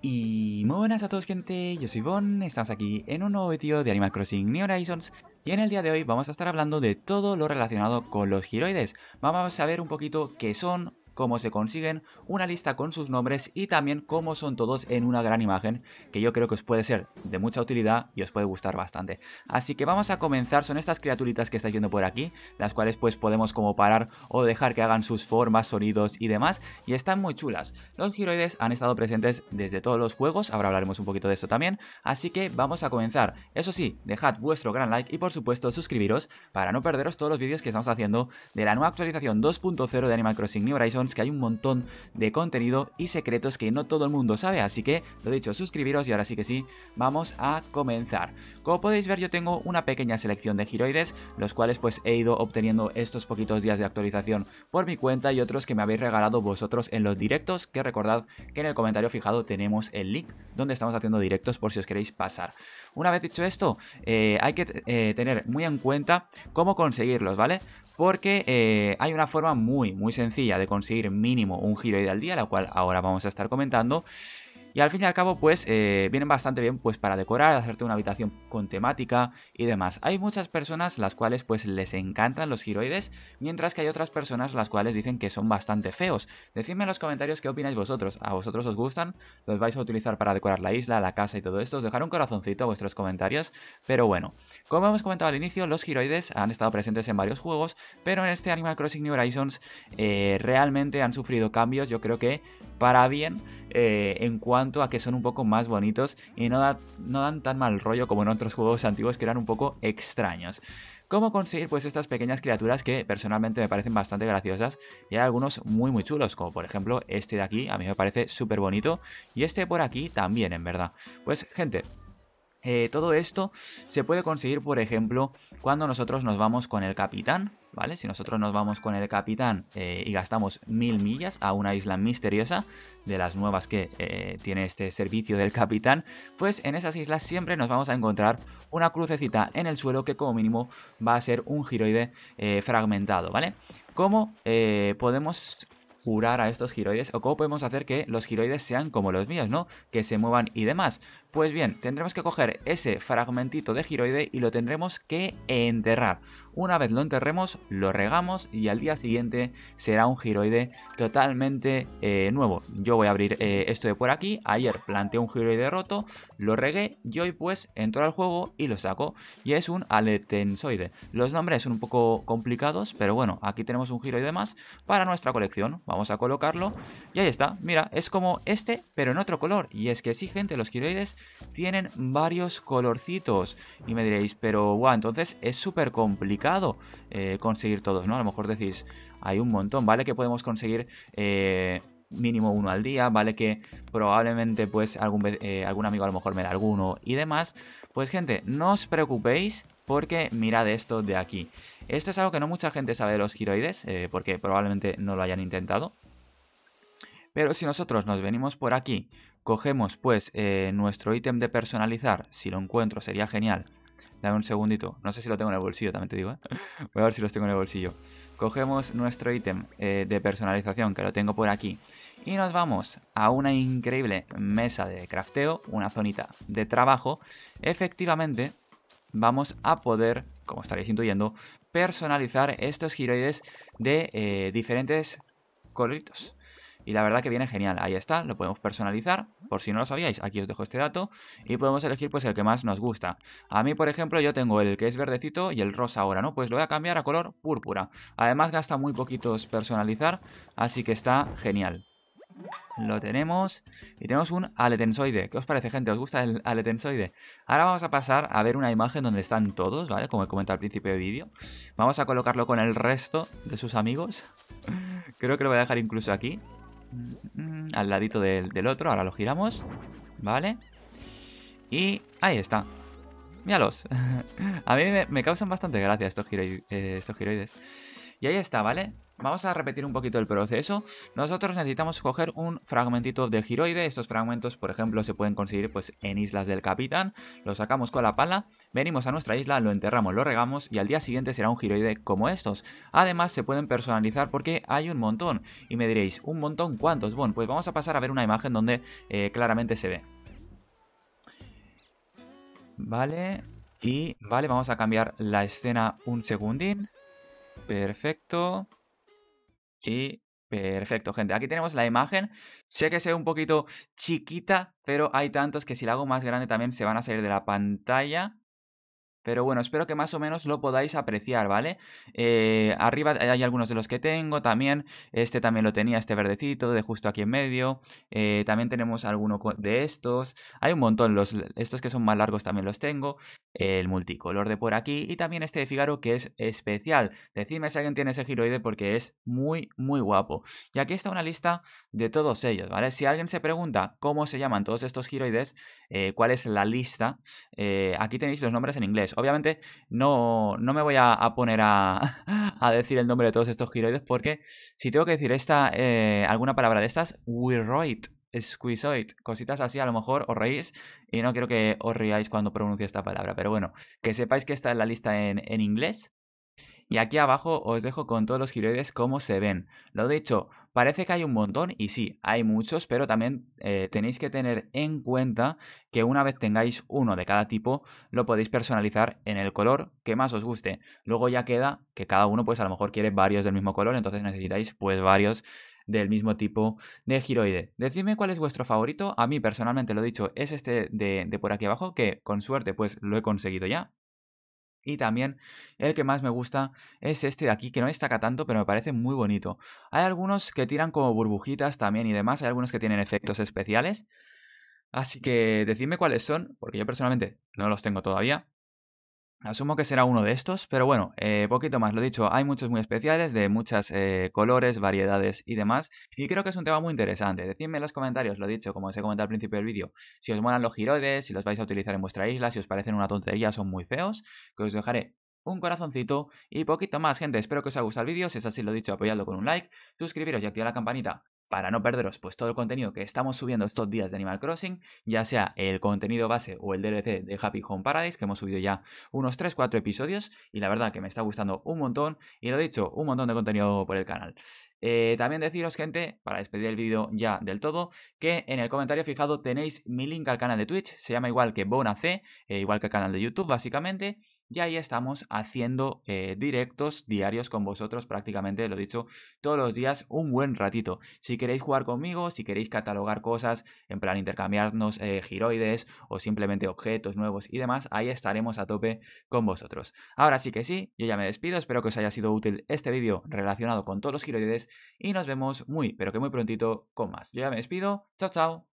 Y muy buenas a todos gente, yo soy Bon, estamos aquí en un nuevo vídeo de Animal Crossing New Horizons y en el día de hoy vamos a estar hablando de todo lo relacionado con los giroides. Vamos a ver un poquito qué son, cómo se consiguen, una lista con sus nombres y también cómo son todos en una gran imagen que yo creo que os puede ser de mucha utilidad y os puede gustar bastante. Así que vamos a comenzar, son estas criaturitas que estáis viendo por aquí, las cuales pues podemos como parar o dejar que hagan sus formas, sonidos y demás y están muy chulas. Los giroides han estado presentes desde todos los juegos, ahora hablaremos un poquito de esto también, así que vamos a comenzar. Eso sí, dejad vuestro gran like y por supuesto suscribiros para no perderos todos los vídeos que estamos haciendo de la nueva actualización 2.0 de Animal Crossing New Horizons que hay un montón de contenido y secretos que no todo el mundo sabe, así que lo dicho, suscribiros y ahora sí que sí, vamos a comenzar. Como podéis ver yo tengo una pequeña selección de giroides, los cuales pues he ido obteniendo estos poquitos días de actualización por mi cuenta y otros que me habéis regalado vosotros en los directos, que recordad que en el comentario fijado tenemos el link donde estamos haciendo directos por si os queréis pasar. Una vez dicho esto, eh, hay que eh, tener muy en cuenta cómo conseguirlos, ¿vale? porque eh, hay una forma muy, muy sencilla de conseguir mínimo un giro al día, la cual ahora vamos a estar comentando, y al fin y al cabo, pues eh, vienen bastante bien pues para decorar, hacerte una habitación con temática y demás. Hay muchas personas las cuales pues les encantan los giroides, mientras que hay otras personas las cuales dicen que son bastante feos. Decidme en los comentarios qué opináis vosotros. ¿A vosotros os gustan? ¿Los vais a utilizar para decorar la isla, la casa y todo esto? Os dejaré un corazoncito a vuestros comentarios. Pero bueno, como hemos comentado al inicio, los giroides han estado presentes en varios juegos, pero en este Animal Crossing New Horizons eh, realmente han sufrido cambios, yo creo que para bien. Eh, en cuanto a que son un poco más bonitos y no, no dan tan mal rollo como en otros juegos antiguos que eran un poco extraños cómo conseguir pues estas pequeñas criaturas que personalmente me parecen bastante graciosas y hay algunos muy muy chulos como por ejemplo este de aquí a mí me parece súper bonito y este por aquí también en verdad pues gente eh, todo esto se puede conseguir por ejemplo cuando nosotros nos vamos con el capitán si nosotros nos vamos con el capitán eh, y gastamos mil millas a una isla misteriosa, de las nuevas que eh, tiene este servicio del capitán, pues en esas islas siempre nos vamos a encontrar una crucecita en el suelo que como mínimo va a ser un giroide eh, fragmentado, ¿vale? ¿Cómo podemos curar a estos giroides o cómo podemos hacer que los giroides sean como los míos, ¿no? Que se muevan y demás. Pues bien, tendremos que coger ese fragmentito de giroide y lo tendremos que enterrar. Una vez lo enterremos, lo regamos y al día siguiente será un giroide totalmente eh, nuevo. Yo voy a abrir eh, esto de por aquí. Ayer planteé un giroide roto, lo regué y hoy pues entro al juego y lo saco. Y es un aletensoide. Los nombres son un poco complicados, pero bueno, aquí tenemos un giroide más para nuestra colección. Vamos a colocarlo y ahí está. Mira, es como este, pero en otro color. Y es que sí, gente, los giroides tienen varios colorcitos. Y me diréis, pero guau, entonces es súper complicado eh, conseguir todos, ¿no? A lo mejor decís, hay un montón, ¿vale? Que podemos conseguir... Eh, mínimo uno al día, ¿vale? Que probablemente pues algún, eh, algún amigo a lo mejor me da alguno y demás. Pues gente, no os preocupéis porque mirad esto de aquí. Esto es algo que no mucha gente sabe de los giroides, porque probablemente no lo hayan intentado, pero si nosotros nos venimos por aquí, cogemos pues eh, nuestro ítem de personalizar, si lo encuentro sería genial. Dame un segundito, no sé si lo tengo en el bolsillo, también te digo, ¿eh? Voy a ver si los tengo en el bolsillo. Cogemos nuestro ítem eh, de personalización, que lo tengo por aquí. Y nos vamos a una increíble mesa de crafteo, una zonita de trabajo. Efectivamente, vamos a poder, como estaréis intuyendo, personalizar estos giroides de diferentes coloritos y la verdad que viene genial. Ahí está, lo podemos personalizar, por si no lo sabíais, aquí os dejo este dato y podemos elegir pues el que más nos gusta. A mí, por ejemplo, yo tengo el que es verdecito y el rosa ahora, ¿no? Pues lo voy a cambiar a color púrpura. Además gasta muy poquitos personalizar, así que está genial. Lo tenemos. Y tenemos un aletensoide. ¿Qué os parece, gente? ¿Os gusta el aletensoide? Ahora vamos a pasar a ver una imagen donde están todos, ¿vale? Como he comentado al principio del vídeo. Vamos a colocarlo con el resto de sus amigos. Creo que lo voy a dejar incluso aquí al ladito del, otro. Ahora lo giramos. Vale. Y ahí está. Míralos. A mí me, causan bastante gracia estos, eh, estos giroides. Y ahí está, ¿vale? Vamos a repetir un poquito el proceso. Nosotros necesitamos coger un fragmentito de giroide. Estos fragmentos, por ejemplo, se pueden conseguir pues, en islas del capitán. Lo sacamos con la pala, venimos a nuestra isla, lo enterramos, lo regamos y al día siguiente será un giroide como estos. Además, se pueden personalizar porque hay un montón. Y me diréis, ¿un montón cuántos? Bueno, pues vamos a pasar a ver una imagen donde eh, claramente se ve. Vale, y vale, vamos a cambiar la escena un segundín. Perfecto. Y perfecto, gente. Aquí tenemos la imagen. Sé que se un poquito chiquita, pero hay tantos que si la hago más grande también se van a salir de la pantalla. Pero bueno, espero que más o menos lo podáis apreciar, ¿vale? Eh, arriba hay algunos de los que tengo también. Este también lo tenía, este verdecito de justo aquí en medio. Eh, también tenemos alguno de estos. Hay un montón, los, estos que son más largos también los tengo. El multicolor de por aquí y también este de Figaro que es especial. Decidme si alguien tiene ese giroide porque es muy, muy guapo. Y aquí está una lista de todos ellos, ¿vale? Si alguien se pregunta cómo se llaman todos estos giroides, eh, cuál es la lista, aquí tenéis los nombres en inglés Obviamente no, no me voy a, poner a, decir el nombre de todos estos giroides porque si tengo que decir esta, eh, alguna palabra de estas, Wiroid, Squizoid, cositas así a lo mejor os reís y no quiero que os riáis cuando pronuncie esta palabra, pero bueno, que sepáis que está en la lista en, inglés. Y aquí abajo os dejo con todos los giroides cómo se ven. Lo dicho, Parece que hay un montón y sí, hay muchos, pero también eh, tenéis que tener en cuenta que una vez tengáis uno de cada tipo, lo podéis personalizar en el color que más os guste. Luego ya queda que cada uno pues a lo mejor quiere varios del mismo color, entonces necesitáis pues varios del mismo tipo de giroide. Decidme cuál es vuestro favorito. A mí personalmente lo he dicho, es este de, de, por aquí abajo, que con suerte pues lo he conseguido ya. Y también el que más me gusta es este de aquí, que no destaca tanto, pero me parece muy bonito. Hay algunos que tiran como burbujitas también y demás, hay algunos que tienen efectos especiales. Así que decidme cuáles son, porque yo personalmente no los tengo todavía. Asumo que será uno de estos, pero bueno, eh, poquito más. Lo dicho, hay muchos muy especiales de muchas eh, colores, variedades y demás. Y creo que es un tema muy interesante. Decidme en los comentarios, lo dicho, como os he comentado al principio del vídeo, si os molan los giroides, si los vais a utilizar en vuestra isla, si os parecen una tontería, son muy feos, que os dejaré un corazoncito y poquito más, gente. Espero que os haya gustado el vídeo. Si es así, lo dicho, apoyadlo con un like, suscribiros y activar la campanita para no perderos pues todo el contenido que estamos subiendo estos días de Animal Crossing, ya sea el contenido base o el DLC de Happy Home Paradise, que hemos subido ya unos 3-4 episodios y la verdad que me está gustando un montón y lo he dicho, un montón de contenido por el canal. Eh, también deciros, gente, para despedir el vídeo ya del todo, que en el comentario fijado tenéis mi link al canal de Twitch, se llama igual que Bona C, eh, igual que el canal de YouTube, básicamente y ahí estamos haciendo eh, directos diarios con vosotros prácticamente, lo he dicho, todos los días un buen ratito. Si queréis jugar conmigo, si queréis catalogar cosas, en plan intercambiarnos eh, giroides o simplemente objetos nuevos y demás, ahí estaremos a tope con vosotros. Ahora sí que sí, yo ya me despido, espero que os haya sido útil este vídeo relacionado con todos los giroides y nos vemos muy, pero que muy prontito con más. Yo ya me despido, chao chao.